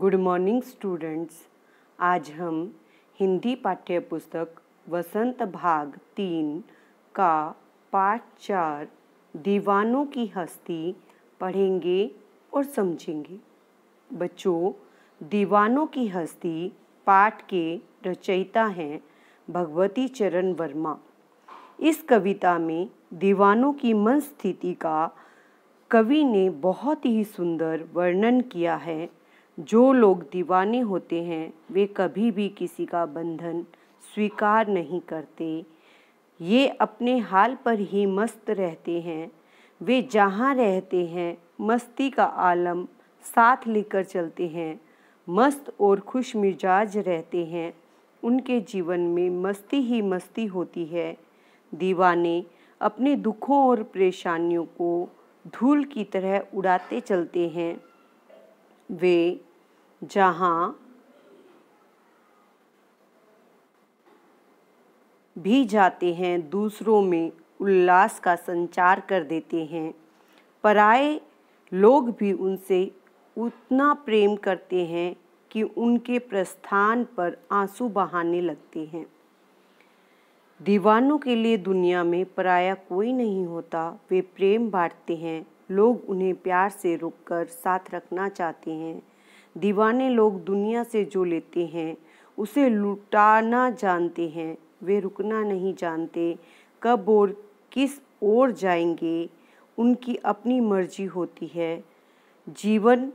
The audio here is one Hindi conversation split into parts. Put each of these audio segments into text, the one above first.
गुड मॉर्निंग स्टूडेंट्स आज हम हिंदी पाठ्य पुस्तक वसंत भाग तीन का पाठ चार दीवानों की हस्ती पढ़ेंगे और समझेंगे बच्चों दीवानों की हस्ती पाठ के रचयिता हैं भगवती चरण वर्मा इस कविता में दीवानों की मन स्थिति का कवि ने बहुत ही सुंदर वर्णन किया है जो लोग दीवाने होते हैं वे कभी भी किसी का बंधन स्वीकार नहीं करते ये अपने हाल पर ही मस्त रहते हैं वे जहाँ रहते हैं मस्ती का आलम साथ लेकर चलते हैं मस्त और खुश मिजाज रहते हैं उनके जीवन में मस्ती ही मस्ती होती है दीवाने अपने दुखों और परेशानियों को धूल की तरह उड़ाते चलते हैं वे जहाँ भी जाते हैं दूसरों में उल्लास का संचार कर देते हैं पराए लोग भी उनसे उतना प्रेम करते हैं कि उनके प्रस्थान पर आंसू बहाने लगते हैं दीवानों के लिए दुनिया में पराया कोई नहीं होता वे प्रेम बांटते हैं लोग उन्हें प्यार से रुककर साथ रखना चाहते हैं दीवाने लोग दुनिया से जो लेते हैं उसे लुटाना जानते हैं वे रुकना नहीं जानते कब और किस ओर जाएंगे उनकी अपनी मर्जी होती है जीवन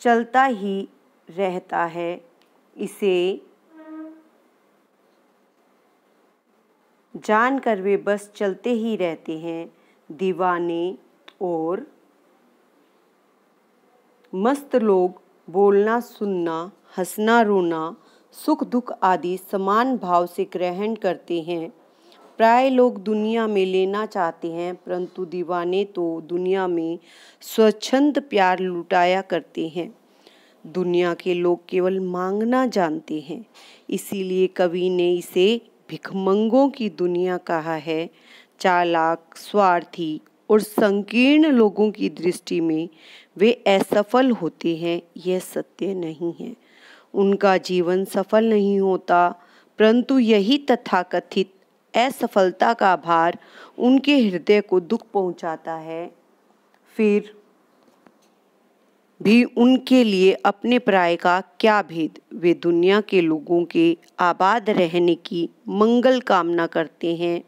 चलता ही रहता है इसे जानकर वे बस चलते ही रहते हैं दीवाने और मस्त लोग बोलना सुनना हंसना रोना सुख दुख आदि समान भाव से ग्रहण करते हैं प्राय लोग दुनिया में लेना चाहते हैं परंतु दीवाने तो दुनिया में स्वच्छंद प्यार लुटाया करते हैं दुनिया के लोग केवल मांगना जानते हैं इसीलिए कवि ने इसे भिखमंगों की दुनिया कहा है चालाक स्वार्थी और संकीर्ण लोगों की दृष्टि में वे असफल होते हैं यह सत्य नहीं है उनका जीवन सफल नहीं होता परंतु यही तथाकथित असफलता का भार उनके हृदय को दुख पहुंचाता है फिर भी उनके लिए अपने प्राय का क्या भेद वे दुनिया के लोगों के आबाद रहने की मंगल कामना करते हैं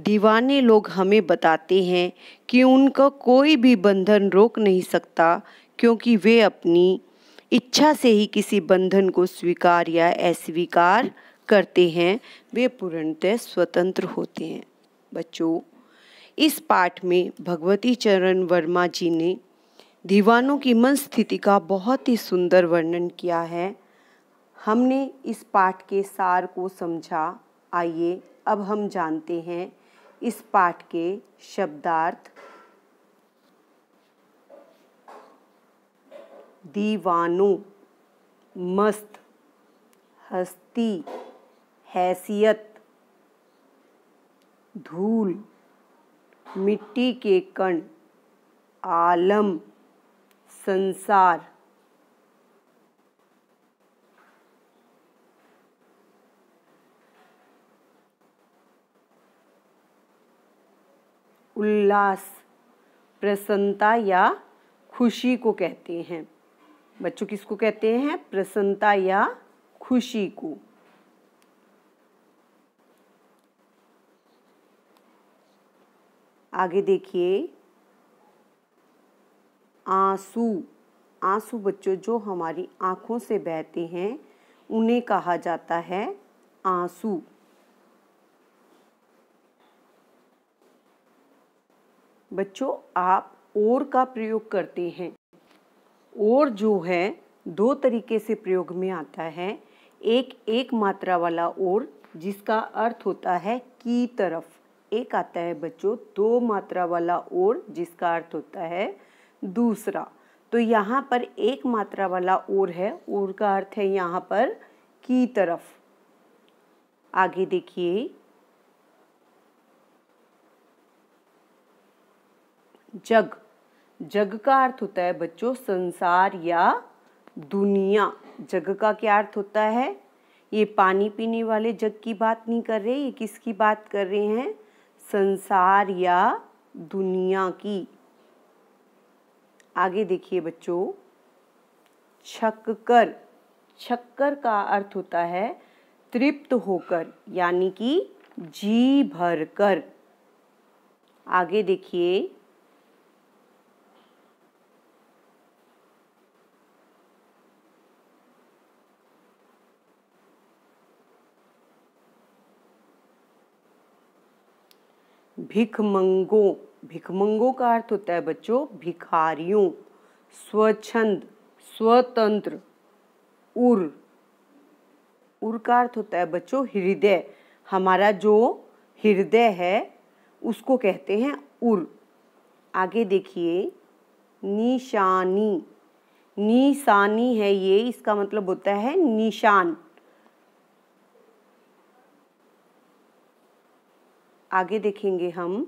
दीवाने लोग हमें बताते हैं कि उनका कोई भी बंधन रोक नहीं सकता क्योंकि वे अपनी इच्छा से ही किसी बंधन को स्वीकार या अस्वीकार करते हैं वे पूर्णतः स्वतंत्र होते हैं बच्चों इस पाठ में भगवती चरण वर्मा जी ने दीवानों की मन स्थिति का बहुत ही सुंदर वर्णन किया है हमने इस पाठ के सार को समझा आइए अब हम जानते हैं इस पाठ के शब्दार्थ दीवानो मस्त हस्ती हैसियत धूल मिट्टी के कण आलम संसार उल्लास प्रसन्नता या खुशी को कहते हैं बच्चों किसको कहते हैं प्रसन्नता या खुशी को आगे देखिए आंसू आंसू बच्चों जो हमारी आँखों से बहते हैं उन्हें कहा जाता है आंसू बच्चों आप और का प्रयोग करते हैं और जो है दो तरीके से प्रयोग में आता है एक एक मात्रा वाला और जिसका अर्थ होता है की तरफ एक आता है बच्चों दो मात्रा वाला और जिसका अर्थ होता है दूसरा तो यहाँ पर एक मात्रा वाला और है और का अर्थ है यहाँ पर की तरफ आगे देखिए जग जग का अर्थ होता है बच्चों संसार या दुनिया जग का क्या अर्थ होता है ये पानी पीने वाले जग की बात नहीं कर रहे ये किसकी बात कर रहे हैं संसार या दुनिया की आगे देखिए बच्चों छक्कर छक्कर का अर्थ होता है तृप्त होकर यानी कि जी भर कर आगे देखिए भिखमंगों भिखमंगों का अर्थ होता है बच्चों भिखारियों स्वच्छंद स्वतंत्र उर उर का अर्थ होता है बच्चों हृदय हमारा जो हृदय है उसको कहते हैं उर आगे देखिए निशानी निशानी है ये इसका मतलब होता है निशान आगे देखेंगे हम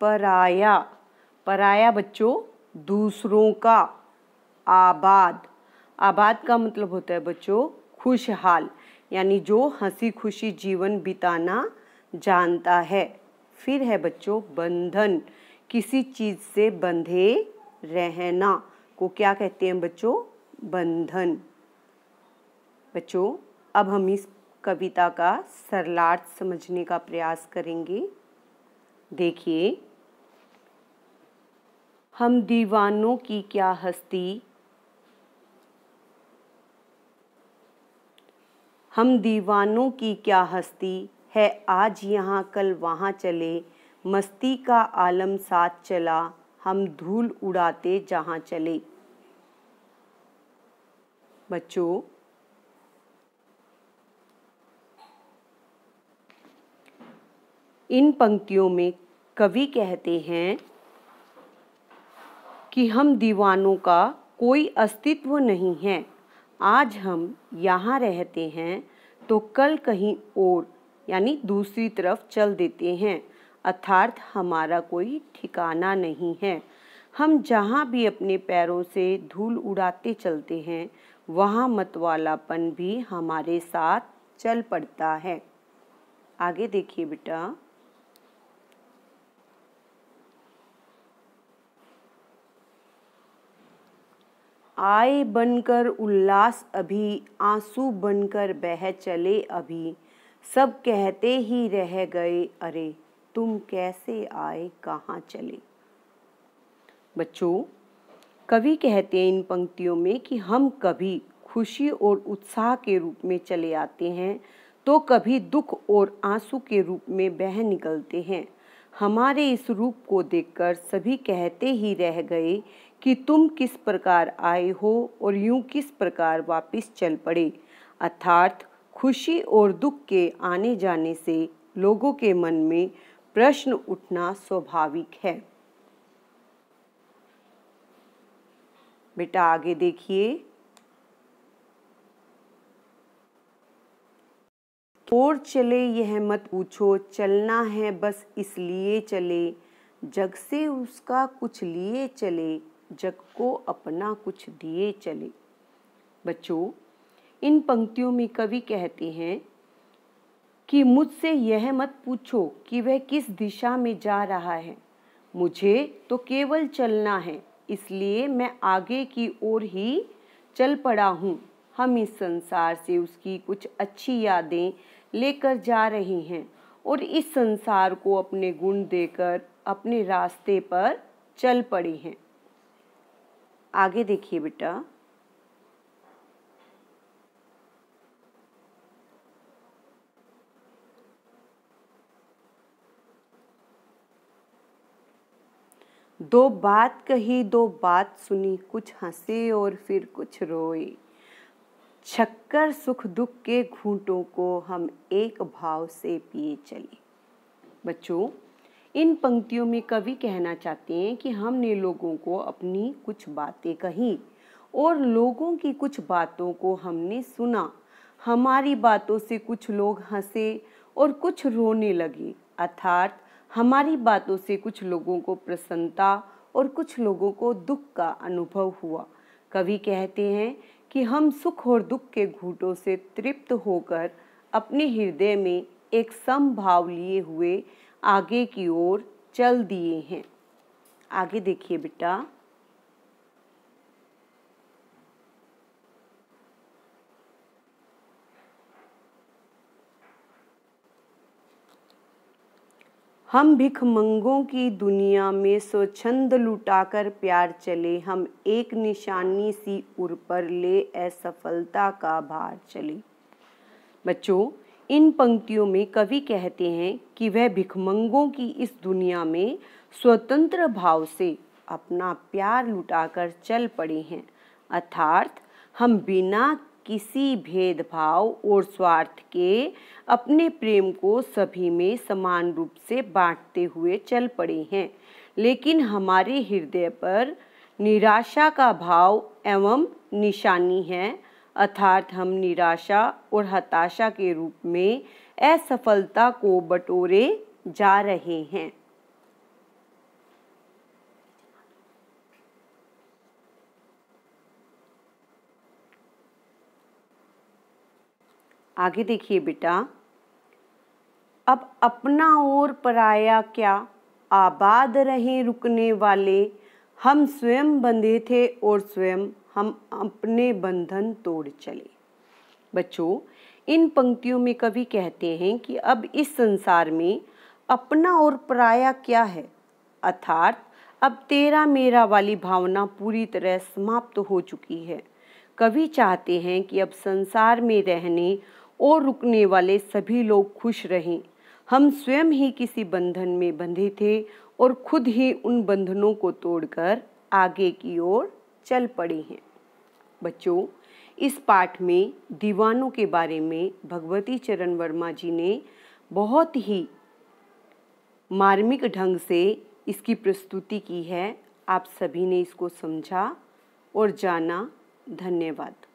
पराया पराया बच्चों दूसरों का आबाद आबाद का मतलब होता है बच्चों खुशहाल यानी जो हंसी खुशी जीवन बिताना जानता है फिर है बच्चों बंधन किसी चीज़ से बंधे रहना को क्या कहते हैं बच्चों बंधन बच्चों अब हम इस कविता का सरलार्थ समझने का प्रयास करेंगे देखिए हम दीवानों की क्या हस्ती हम दीवानों की क्या हस्ती है आज यहाँ कल वहाँ चले मस्ती का आलम साथ चला हम धूल उड़ाते जहाँ चले बच्चों इन पंक्तियों में कवि कहते हैं कि हम दीवानों का कोई अस्तित्व नहीं है आज हम यहाँ रहते हैं तो कल कहीं और यानी दूसरी तरफ चल देते हैं अर्थात हमारा कोई ठिकाना नहीं है हम जहाँ भी अपने पैरों से धूल उड़ाते चलते हैं वहाँ मतवालापन भी हमारे साथ चल पड़ता है आगे देखिए बेटा आए बनकर उल्लास अभी आंसू बनकर बह चले अभी सब कहते ही रह गए अरे तुम कैसे आए कहाँ चले बच्चों कवि कहते हैं इन पंक्तियों में कि हम कभी खुशी और उत्साह के रूप में चले आते हैं तो कभी दुख और आंसू के रूप में बह निकलते हैं हमारे इस रूप को देखकर सभी कहते ही रह गए कि तुम किस प्रकार आए हो और यूं किस प्रकार वापस चल पड़े अर्थात खुशी और दुख के आने जाने से लोगों के मन में प्रश्न उठना स्वाभाविक है बेटा आगे देखिए और चले यह मत पूछो चलना है बस इसलिए चले जग से उसका कुछ लिए चले जग को अपना कुछ दिए चले बच्चों इन पंक्तियों में कवि कहते हैं कि मुझसे यह मत पूछो कि वह किस दिशा में जा रहा है मुझे तो केवल चलना है इसलिए मैं आगे की ओर ही चल पड़ा हूँ हम इस संसार से उसकी कुछ अच्छी यादें लेकर जा रहे हैं और इस संसार को अपने गुण देकर अपने रास्ते पर चल पड़े हैं आगे देखिए बेटा दो बात कही दो बात सुनी कुछ हंसे और फिर कुछ रोए छक्कर सुख दुख के घूंटों को हम एक भाव से पिए चले बच्चों इन पंक्तियों में कवि कहना चाहते हैं कि हमने लोगों को अपनी कुछ बातें कही और लोगों की कुछ बातों को हमने सुना हमारी बातों से कुछ लोग हंसे और कुछ रोने लगे अर्थात हमारी बातों से कुछ लोगों को प्रसन्नता और कुछ लोगों को दुख का अनुभव हुआ कवि कहते हैं कि हम सुख और दुख के घूटों से तृप्त होकर अपने हृदय में एक समभाव लिए हुए आगे की ओर चल दिए हैं आगे देखिए बेटा हम भिखमंगों की दुनिया में स्वच्छंद लुटाकर प्यार चले हम एक निशानी सी उर पर ले असफलता का भार चले बच्चों इन पंक्तियों में कवि कहते हैं कि वह भिखमंगों की इस दुनिया में स्वतंत्र भाव से अपना प्यार लुटाकर चल पड़े हैं अर्थात हम बिना किसी भेदभाव और स्वार्थ के अपने प्रेम को सभी में समान रूप से बांटते हुए चल पड़े हैं लेकिन हमारे हृदय पर निराशा का भाव एवं निशानी है अर्थात हम निराशा और हताशा के रूप में असफलता को बटोरे जा रहे हैं आगे देखिए बेटा अब अपना और पराया क्या आबाद रहे रुकने वाले हम स्वयं बंधे थे और स्वयं हम अपने बंधन तोड़ चले बच्चों इन पंक्तियों में कवि कहते हैं कि अब इस संसार में अपना और पराया क्या है अर्थात अब तेरा मेरा वाली भावना पूरी तरह समाप्त हो चुकी है कवि चाहते हैं कि अब संसार में रहने और रुकने वाले सभी लोग खुश रहें हम स्वयं ही किसी बंधन में बंधे थे और खुद ही उन बंधनों को तोड़कर आगे की ओर चल पड़े हैं बच्चों इस पाठ में दीवानों के बारे में भगवती चरण वर्मा जी ने बहुत ही मार्मिक ढंग से इसकी प्रस्तुति की है आप सभी ने इसको समझा और जाना धन्यवाद